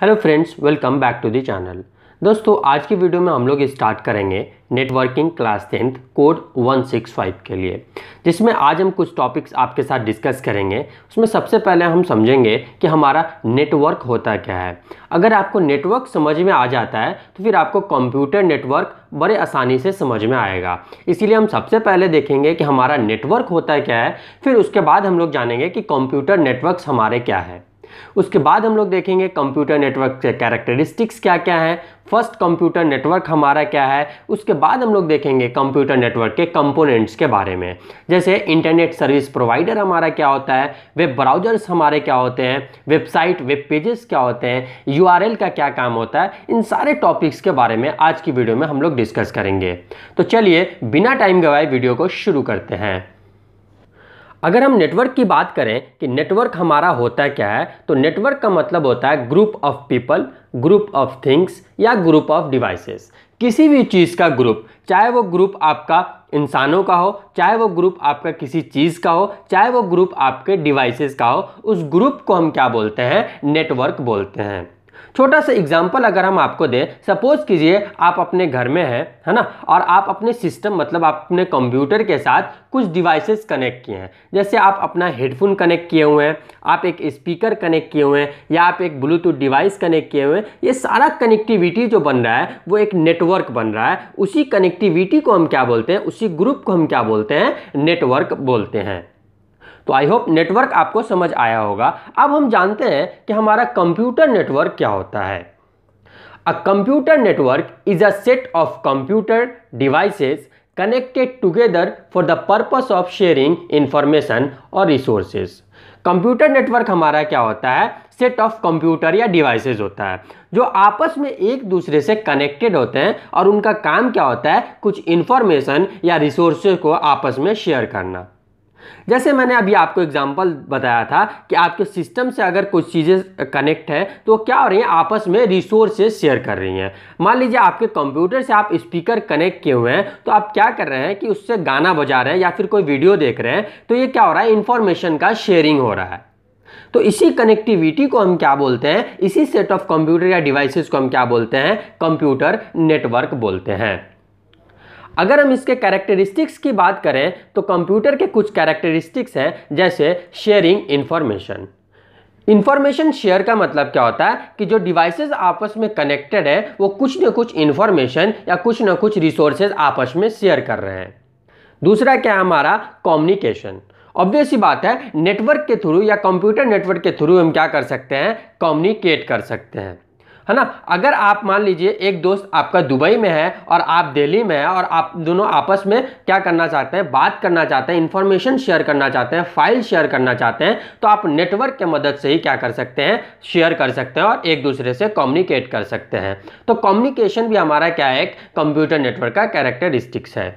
hello friends welcome back to the channel दोस्तों आज की वीडियो में हम लोग स्टार्ट करेंगे नेटवर्किंग क्लास टेंथ कोड 165 के लिए जिसमें आज हम कुछ टॉपिक्स आपके साथ डिस्कस करेंगे उसमें सबसे पहले हम समझेंगे कि हमारा नेटवर्क होता क्या है अगर आपको नेटवर्क समझ में आ जाता है तो फिर आपको कंप्यूटर नेटवर्क बड़े आसानी से समझ में आएगा इसीलिए हम सबसे पहले देखेंगे कि हमारा नेटवर्क होता क्या है फिर उसके बाद हम लोग जानेंगे कि कंप्यूटर नेटवर्क हमारे क्या है उसके बाद हम लोग देखेंगे कंप्यूटर नेटवर्क के कैरेक्टरिस्टिक्स क्या क्या हैं फर्स्ट कंप्यूटर नेटवर्क हमारा क्या है उसके बाद हम लोग देखेंगे कंप्यूटर नेटवर्क के कंपोनेंट्स के बारे में जैसे इंटरनेट सर्विस प्रोवाइडर हमारा क्या होता है वेब ब्राउजर्स हमारे क्या होते हैं वेबसाइट वेब पेजेस क्या होते हैं यू का क्या काम होता है इन सारे टॉपिक्स के बारे में आज की वीडियो में हम लोग डिस्कस करेंगे तो चलिए बिना टाइम गवाए वीडियो को शुरू करते हैं अगर हम नेटवर्क की बात करें कि नेटवर्क हमारा होता क्या है तो नेटवर्क का मतलब होता है group of people group of things या ग्रुप ऑफ डिवाइसेस किसी भी चीज़ का ग्रुप चाहे वो ग्रुप आपका इंसानों का हो चाहे वो ग्रुप आपका किसी चीज़ का हो चाहे वो ग्रुप आपके डिवाइसेस का हो उस ग्रुप को हम क्या बोलते हैं नेटवर्क बोलते हैं छोटा सा एग्जाम्पल अगर हम आपको दें सपोज कीजिए आप अपने घर में हैं है ना और आप अपने सिस्टम मतलब अपने कंप्यूटर के साथ कुछ डिवाइसेस कनेक्ट किए हैं जैसे आप अपना हेडफोन कनेक्ट किए हुए हैं आप एक स्पीकर कनेक्ट किए हुए हैं या आप एक ब्लूटूथ डिवाइस कनेक्ट किए हुए हैं ये सारा कनेक्टिविटी जो बन रहा है वो एक नेटवर्क बन रहा है उसी कनेक्टिविटी को हम क्या बोलते हैं उसी ग्रुप को हम क्या बोलते हैं नेटवर्क बोलते हैं तो आई होप नेटवर्क आपको समझ आया होगा अब हम जानते हैं कि हमारा कंप्यूटर नेटवर्क क्या होता है a computer network is a set of computer devices connected together for the purpose of sharing information और रिसोर्सेज कंप्यूटर नेटवर्क हमारा क्या होता है सेट ऑफ कंप्यूटर या डिवाइसेज होता है जो आपस में एक दूसरे से कनेक्टेड होते हैं और उनका काम क्या होता है कुछ इंफॉर्मेशन या रिसोर्सेज को आपस में शेयर करना जैसे मैंने अभी आपको एग्जाम्पल बताया था कि आपके सिस्टम से अगर कुछ चीज़ें कनेक्ट हैं तो क्या हो रही हैं आपस में रिसोर्सेज शेयर कर रही हैं मान लीजिए आपके कंप्यूटर से आप स्पीकर कनेक्ट किए हुए हैं तो आप क्या कर रहे हैं कि उससे गाना बजा रहे हैं या फिर कोई वीडियो देख रहे हैं तो ये क्या हो रहा है इन्फॉर्मेशन का शेयरिंग हो रहा है तो इसी कनेक्टिविटी को हम क्या बोलते हैं इसी सेट ऑफ कंप्यूटर या डिवाइसेस को हम क्या बोलते हैं कंप्यूटर नेटवर्क बोलते हैं अगर हम इसके कैरेक्टरिस्टिक्स की बात करें तो कंप्यूटर के कुछ कैरेक्टरिस्टिक्स हैं जैसे शेयरिंग इन्फॉर्मेशन इन्फॉर्मेशन शेयर का मतलब क्या होता है कि जो डिवाइसेस आपस में कनेक्टेड है वो कुछ ना कुछ इन्फॉर्मेशन या कुछ ना कुछ रिसोर्सेज आपस में शेयर कर रहे हैं दूसरा क्या है हमारा कम्युनिकेशन ऑब्वियस ही बात है नेटवर्क के थ्रू या कंप्यूटर नेटवर्क के थ्रू हम क्या कर सकते हैं कम्युनिकेट कर सकते हैं है ना अगर आप मान लीजिए एक दोस्त आपका दुबई में है और आप दिल्ली में है और आप दोनों आपस में क्या करना चाहते हैं बात करना चाहते हैं इन्फॉर्मेशन शेयर करना चाहते हैं फाइल शेयर करना चाहते हैं तो आप नेटवर्क के मदद से ही क्या कर सकते हैं शेयर कर सकते हैं और एक दूसरे से कम्युनिकेट कर सकते हैं तो कम्युनिकेशन भी हमारा क्या है एक कंप्यूटर नेटवर्क का कैरेक्टरिस्टिक्स है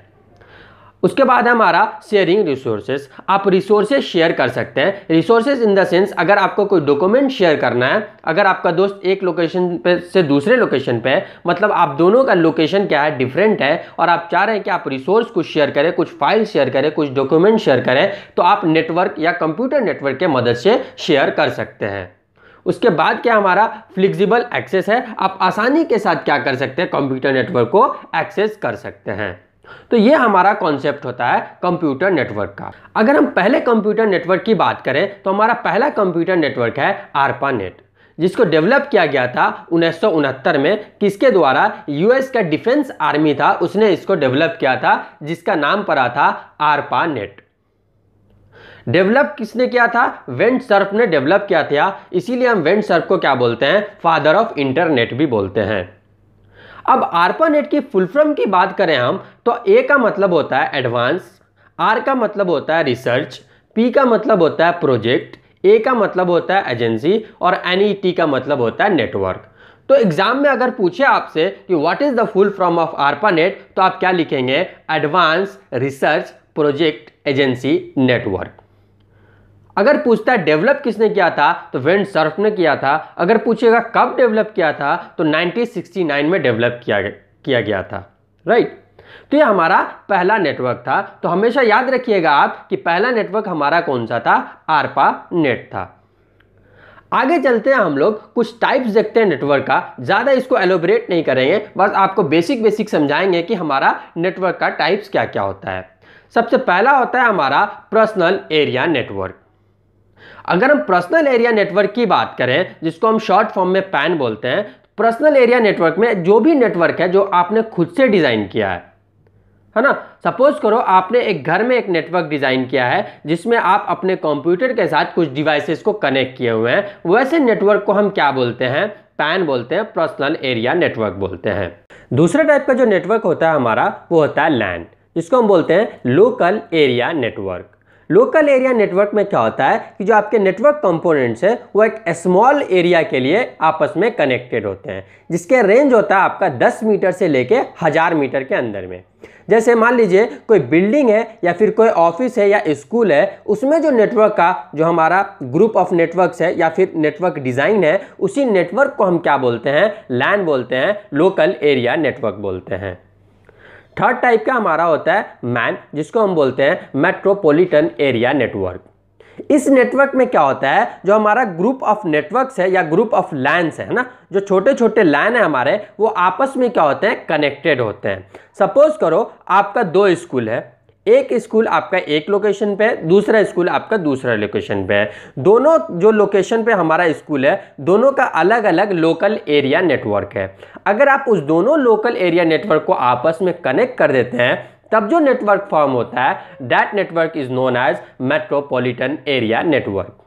उसके बाद है हमारा शेयरिंग रिसोर्सेज आप रिसोर्सेज शेयर कर सकते हैं रिसोर्सेज इन द सेंस अगर आपको कोई डॉक्यूमेंट शेयर करना है अगर आपका दोस्त एक लोकेशन पे से दूसरे लोकेशन पे है मतलब आप दोनों का लोकेशन क्या है डिफरेंट है और आप चाह रहे हैं कि आप रिसोर्स कुछ शेयर करें कुछ फाइल शेयर करें कुछ डॉक्यूमेंट शेयर करें तो आप नेटवर्क या कंप्यूटर नेटवर्क के मदद से शेयर कर सकते हैं उसके बाद क्या हमारा फ्लेक्सिबल एक्सेस है आप आसानी के साथ क्या कर सकते हैं कंप्यूटर नेटवर्क को एक्सेस कर सकते हैं तो ये हमारा कॉन्सेप्ट होता है कंप्यूटर नेटवर्क का अगर हम पहले कंप्यूटर नेटवर्क की बात करें तो हमारा पहला कंप्यूटर नेटवर्क है आरपा नेट जिसको डेवलप किया गया था उन्नीस में किसके द्वारा यूएस का डिफेंस आर्मी था उसने इसको डेवलप किया था जिसका नाम पड़ा था आरपा नेट डेवलप किसने किया था वेंट सर्फ ने डेवलप किया था इसीलिए हम वेंट सर्फ को क्या बोलते हैं फादर ऑफ इंटरनेट भी बोलते हैं अब आर्पानेट की फुल फॉर्म की बात करें हम तो ए का मतलब होता है एडवांस आर का मतलब होता है रिसर्च पी का मतलब होता है प्रोजेक्ट ए का मतलब होता है एजेंसी और एन e का मतलब होता है नेटवर्क तो एग्जाम में अगर पूछे आपसे कि what is the full form of ARPANET तो आप क्या लिखेंगे advance research project agency network अगर पूछता है डेवलप किसने किया था तो वेंड सर्फ ने किया था अगर पूछेगा कब डेवलप किया था तो 1969 में डेवलप किया किया गया था राइट तो ये हमारा पहला नेटवर्क था तो हमेशा याद रखिएगा आप कि पहला नेटवर्क हमारा कौन सा था आरपा नेट था आगे चलते हैं हम लोग कुछ टाइप्स देखते हैं नेटवर्क का ज़्यादा इसको एलोबरेट नहीं करेंगे बस आपको बेसिक बेसिक समझाएंगे कि हमारा नेटवर्क का टाइप्स क्या क्या होता है सबसे पहला होता है हमारा पर्सनल एरिया नेटवर्क अगर हम पर्सनल एरिया नेटवर्क की बात करें जिसको हम शॉर्ट फॉर्म में पैन बोलते हैं पर्सनल एरिया नेटवर्क में जो भी नेटवर्क है जो आपने खुद से डिज़ाइन किया है है ना सपोज करो आपने एक घर में एक नेटवर्क डिज़ाइन किया है जिसमें आप अपने कंप्यूटर के साथ कुछ डिवाइसेस को कनेक्ट किए हुए हैं वैसे नेटवर्क को हम क्या बोलते हैं पैन बोलते हैं पर्सनल एरिया नेटवर्क बोलते हैं दूसरा टाइप का जो नेटवर्क होता है हमारा वो होता है लैंड जिसको हम बोलते हैं local area network local area network में क्या होता है कि जो आपके नेटवर्क कंपोनेंट्स हैं वो एक स्मॉल एरिया के लिए आपस में कनेक्टेड होते हैं जिसके रेंज होता है आपका 10 मीटर से लेके हज़ार मीटर के अंदर में जैसे मान लीजिए कोई बिल्डिंग है या फिर कोई ऑफिस है या स्कूल है उसमें जो नेटवर्क का जो हमारा ग्रुप ऑफ नेटवर्क्स है या फिर नेटवर्क डिज़ाइन है उसी नेटवर्क को हम क्या बोलते हैं लैंड बोलते हैं लोकल एरिया नेटवर्क बोलते हैं थर्ड टाइप का हमारा होता है मैन जिसको हम बोलते हैं मेट्रोपॉलिटन एरिया नेटवर्क इस नेटवर्क में क्या होता है जो हमारा ग्रुप ऑफ नेटवर्क्स है या ग्रुप ऑफ लैंड है ना जो छोटे छोटे लैन है हमारे वो आपस में क्या होते हैं कनेक्टेड होते हैं सपोज करो आपका दो स्कूल है एक स्कूल आपका एक लोकेशन पे है दूसरा स्कूल आपका दूसरा लोकेशन पे है दोनों जो लोकेशन पे हमारा स्कूल है दोनों का अलग अलग लोकल एरिया नेटवर्क है अगर आप उस दोनों लोकल एरिया नेटवर्क को आपस में कनेक्ट कर देते हैं तब जो नेटवर्क फॉर्म होता है that network is known as metropolitan area network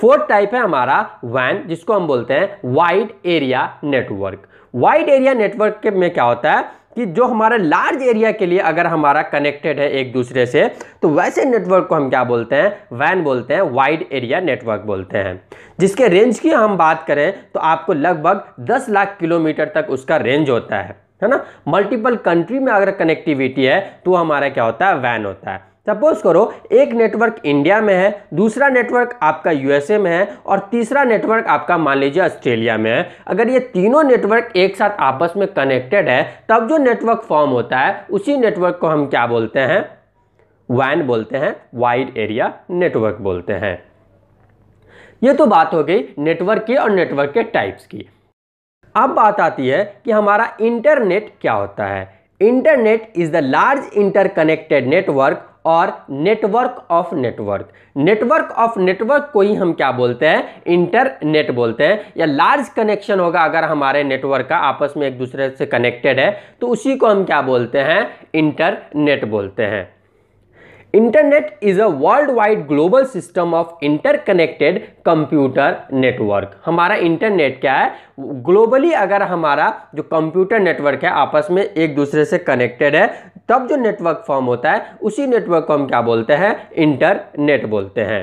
fourth type है हमारा वैन जिसको हम बोलते हैं wide area network wide area network में क्या होता है कि जो हमारे लार्ज एरिया के लिए अगर हमारा कनेक्टेड है एक दूसरे से तो वैसे नेटवर्क को हम क्या बोलते हैं वैन बोलते हैं वाइड एरिया नेटवर्क बोलते हैं जिसके रेंज की हम बात करें तो आपको लगभग दस लाख किलोमीटर तक उसका रेंज होता है है ना मल्टीपल कंट्री में अगर कनेक्टिविटी है तो हमारा क्या होता है वैन होता है सपोज करो एक नेटवर्क इंडिया में है दूसरा नेटवर्क आपका यूएसए में है और तीसरा नेटवर्क आपका मान लीजिए ऑस्ट्रेलिया में है अगर ये तीनों नेटवर्क एक साथ आपस में कनेक्टेड है तब जो नेटवर्क फॉर्म होता है उसी नेटवर्क को हम क्या बोलते हैं वैन बोलते हैं वाइड एरिया नेटवर्क बोलते हैं ये तो बात हो गई नेटवर्क की और नेटवर्क के टाइप्स की अब बात आती है कि हमारा इंटरनेट क्या होता है internet is the large interconnected network और network of network network of network को ही हम क्या बोलते हैं इंटरनेट बोलते हैं या लार्ज कनेक्शन होगा अगर हमारे नेटवर्क का आपस में एक दूसरे से कनेक्टेड है तो उसी को हम क्या बोलते हैं इंटरनेट बोलते हैं internet is a world wide global system of interconnected computer network हमारा इंटरनेट क्या है ग्लोबली अगर हमारा जो कंप्यूटर नेटवर्क है आपस में एक दूसरे से कनेक्टेड है तब जो नेटवर्क फॉर्म होता है उसी नेटवर्क को हम क्या बोलते हैं इंटरनेट बोलते हैं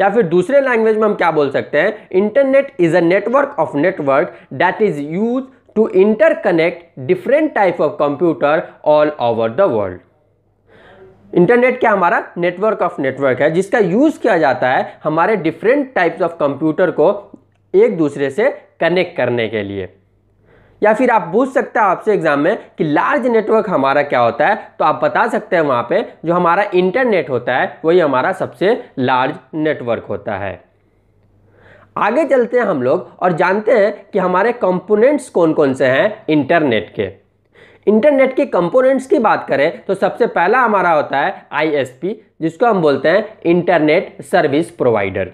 या फिर दूसरे लैंग्वेज में हम क्या बोल सकते हैं internet is a network of network that is use to interconnect different type of computer all over the world internet क्या हमारा नेटवर्क ऑफ नेटवर्क है जिसका यूज़ किया जाता है हमारे डिफरेंट टाइप्स ऑफ कंप्यूटर को एक दूसरे से कनेक्ट करने के लिए या फिर आप पूछ सकते हैं आपसे एग्जाम में कि लार्ज नेटवर्क हमारा क्या होता है तो आप बता सकते हैं वहाँ पे जो हमारा इंटरनेट होता है वही हमारा सबसे लार्ज नेटवर्क होता है आगे चलते हैं हम लोग और जानते हैं कि हमारे कंपोनेंट्स कौन कौन से हैं इंटरनेट के इंटरनेट की कंपोनेंट्स की बात करें तो सबसे पहला हमारा होता है आईएसपी जिसको हम बोलते हैं internet service provider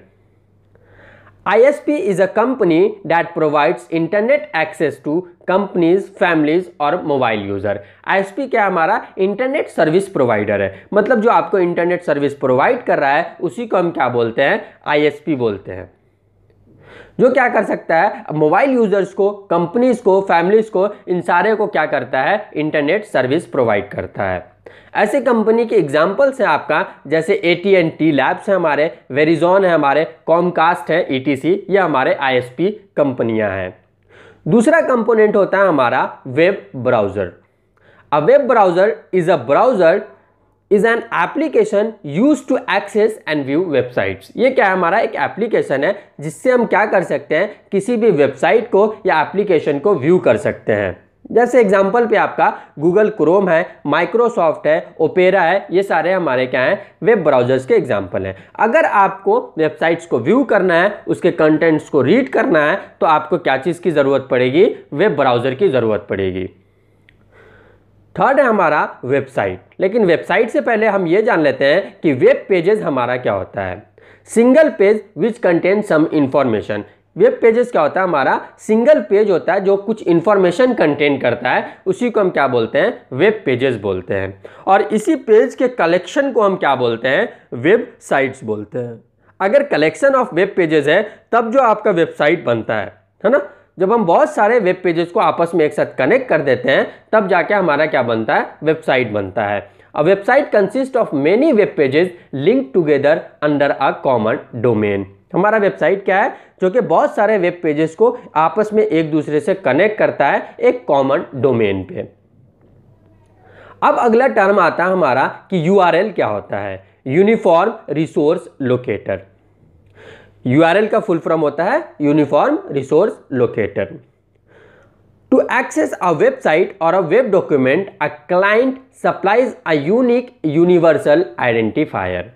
P is a company that provides internet access to companies families और मोबाइल यूज़र आईएसपी क्या हमारा इंटरनेट सर्विस प्रोवाइडर है मतलब जो आपको इंटरनेट सर्विस प्रोवाइड कर रहा है उसी को हम क्या बोलते हैं आईएसपी बोलते हैं जो क्या कर सकता है मोबाइल यूजर्स को कंपनीज को फैमिलीज को इन सारे को क्या करता है इंटरनेट सर्विस प्रोवाइड करता है ऐसे कंपनी के एग्जाम्पल्स हैं आपका जैसे A T and T labs हैं हमारे वेरिजॉन है हमारे कॉमकास्ट है ई टी सी या हमारे आई एस पी कंपनियाँ हैं दूसरा कंपोनेंट होता है हमारा web browser a web browser is a browser is an application use to access and view websites ये क्या है हमारा एक एप्लीकेशन है जिससे हम क्या कर सकते हैं किसी भी वेबसाइट को या एप्लीकेशन को व्यू कर सकते हैं जैसे एग्जाम्पल पे आपका गूगल क्रोम है माइक्रोसॉफ्ट है ओपेरा है ये सारे हमारे क्या हैं वेब ब्राउजर्स के एग्जाम्पल हैं अगर आपको वेबसाइट्स को व्यू करना है उसके कंटेंट्स को रीड करना है तो आपको क्या चीज़ की ज़रूरत पड़ेगी वेब ब्राउज़र की ज़रूरत पड़ेगी थर्ड है हमारा वेबसाइट लेकिन वेबसाइट से पहले हम ये जान लेते हैं कि वेब पेजेस हमारा क्या होता है single page which contain some information web pages क्या होता है हमारा सिंगल पेज होता है जो कुछ इन्फॉर्मेशन कंटेन करता है उसी को हम क्या बोलते हैं वेब पेजेस बोलते हैं और इसी पेज के कलेक्शन को हम क्या बोलते हैं वेबसाइट्स बोलते हैं अगर कलेक्शन ऑफ वेब पेजेस है तब जो आपका वेबसाइट बनता है है ना जब हम बहुत सारे वेब पेजेस को आपस में एक साथ कनेक्ट कर देते हैं तब जाके हमारा क्या बनता है वेबसाइट बनता है a website consist of many web pages link together under a common domain हमारा वेबसाइट क्या है जो कि बहुत सारे वेब पेजेस को आपस में एक दूसरे से कनेक्ट करता है एक कॉमन डोमेन पे अब अगला टर्म आता है हमारा कि यू क्या होता है यूनिफॉर्म रिसोर्स लोकेटर एल का फुल फॉर्म होता है uniform resource locator to access a website और a web document a client supplies a unique universal identifier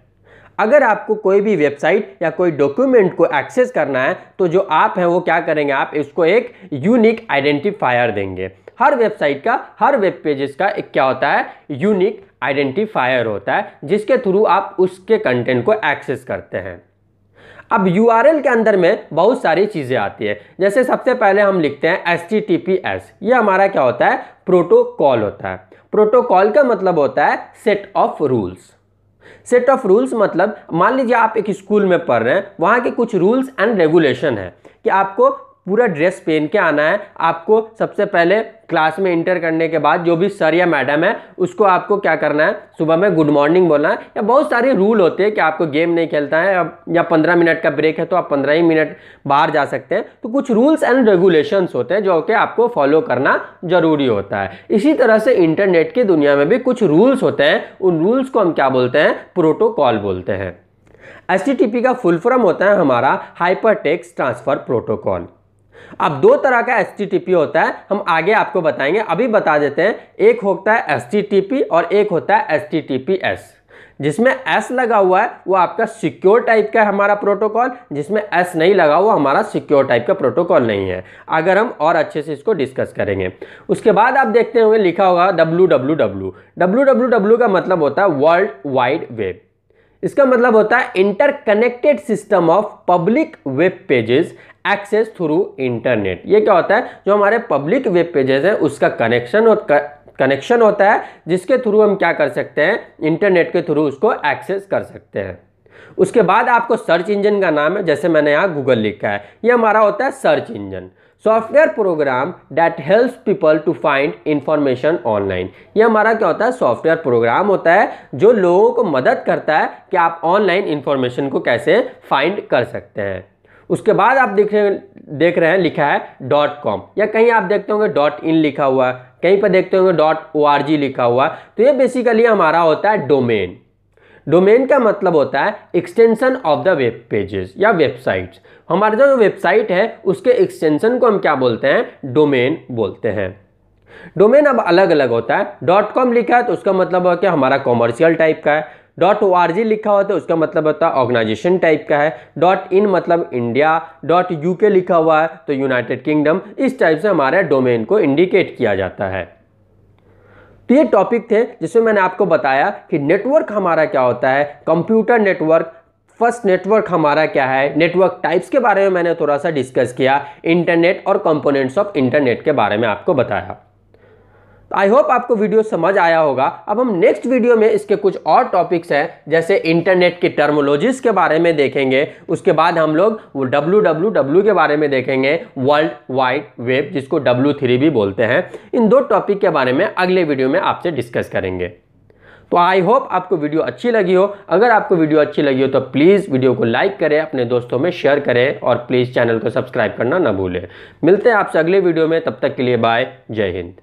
अगर आपको कोई भी वेबसाइट या कोई डॉक्यूमेंट को एक्सेस करना है तो जो आप हैं वो क्या करेंगे आप इसको एक यूनिक आइडेंटिफायर देंगे हर वेबसाइट का हर वेब पेजेस का एक क्या होता है यूनिक आइडेंटिफायर होता है जिसके थ्रू आप उसके कंटेंट को एक्सेस करते हैं अब यू के अंदर में बहुत सारी चीज़ें आती है जैसे सबसे पहले हम लिखते हैं S T T P S ये हमारा क्या होता है प्रोटोकॉल होता है प्रोटोकॉल का मतलब होता है set of rules set of rules मतलब मान लीजिए आप एक स्कूल में पढ़ रहे हैं वहाँ के कुछ रूल्स एंड रेगुलेशन है कि आपको पूरा ड्रेस पहन के आना है आपको सबसे पहले क्लास में इंटर करने के बाद जो भी सर या मैडम है उसको आपको क्या करना है सुबह में गुड मॉर्निंग बोलना है या बहुत सारे रूल होते हैं कि आपको गेम नहीं खेलता है या पंद्रह मिनट का ब्रेक है तो आप पंद्रह ही मिनट बाहर जा सकते हैं तो कुछ रूल्स एंड रेगुलेशंस होते हैं जो कि आपको फॉलो करना जरूरी होता है इसी तरह से इंटरनेट की दुनिया में भी कुछ रूल्स होते हैं उन रूल्स को हम क्या बोलते हैं प्रोटोकॉल बोलते हैं एस का फुल फॉर्म होता है हमारा हाइपर ट्रांसफ़र प्रोटोकॉल अब दो तरह का एस होता है हम आगे आपको बताएंगे अभी बता देते हैं एक होता है एस और एक होता है टी जिसमें एस लगा हुआ है वो आपका सिक्योर टाइप का है हमारा प्रोटोकॉल जिसमें एस नहीं लगा हुआ हमारा सिक्योर टाइप का प्रोटोकॉल नहीं है अगर हम और अच्छे से इसको डिस्कस करेंगे उसके बाद आप देखते होंगे लिखा होगा W W W W W W का मतलब होता है वर्ल्ड वाइड वेब इसका मतलब होता है interconnected system of public web pages access through internet ये क्या होता है जो हमारे पब्लिक वेब पेजेस हैं उसका कनेक्शन और कनेक्शन होता है जिसके थ्रू हम क्या कर सकते हैं इंटरनेट के थ्रू उसको एक्सेस कर सकते हैं उसके बाद आपको सर्च इंजन का नाम है जैसे मैंने यहाँ गूगल लिखा है ये हमारा होता है search engine software program that helps people to find information online ये हमारा क्या होता है सॉफ्टवेयर प्रोग्राम होता है जो लोगों को मदद करता है कि आप ऑनलाइन इंफॉर्मेशन को कैसे फाइंड कर सकते हैं उसके बाद आप देख रहे देख रहे हैं लिखा है डॉट कॉम या कहीं आप देखते होंगे डॉट इन लिखा हुआ है कहीं पर देखते होंगे डॉट ओ आर जी लिखा हुआ है तो ये बेसिकली हमारा होता है डोमेन डोमेन का मतलब होता है extension of the web pages या वेबसाइट्स हमारे जो वेबसाइट है उसके एक्सटेंशन को हम क्या बोलते हैं डोमेन बोलते हैं डोमेन अब अलग अलग होता है डॉट कॉम लिखा है तो उसका मतलब है कि हमारा कॉमर्शियल टाइप का है डॉट ओ आर जी लिखा होता है तो उसका मतलब होता है ऑर्गेनाइजेशन टाइप का है डॉट इन मतलब इंडिया डॉट यू के लिखा हुआ है तो यूनाइटेड किंगडम इस टाइप से हमारे डोमेन को इंडिकेट किया जाता है तो ये टॉपिक थे जिसमें मैंने आपको बताया कि नेटवर्क हमारा क्या होता है कंप्यूटर नेटवर्क फर्स्ट नेटवर्क हमारा क्या है नेटवर्क टाइप्स के बारे में मैंने थोड़ा सा डिस्कस किया इंटरनेट और कंपोनेंट्स ऑफ इंटरनेट के बारे में आपको बताया तो आई होप आपको वीडियो समझ आया होगा अब हम नेक्स्ट वीडियो में इसके कुछ और टॉपिक्स हैं जैसे इंटरनेट की टर्मोलॉजीज के बारे में देखेंगे उसके बाद हम लोग वो डब्ल्यू डब्ल्यू के बारे में देखेंगे वर्ल्ड वाइड वेब जिसको डब्ल्यू थ्री भी बोलते हैं इन दो टॉपिक के बारे में अगले वीडियो में आपसे डिस्कस करेंगे तो आई होप आपको वीडियो अच्छी लगी हो अगर आपको वीडियो अच्छी लगी हो तो प्लीज़ वीडियो को लाइक करें अपने दोस्तों में शेयर करें और प्लीज़ चैनल को सब्सक्राइब करना ना भूलें मिलते हैं आपसे अगले वीडियो में तब तक के लिए बाय जय हिंद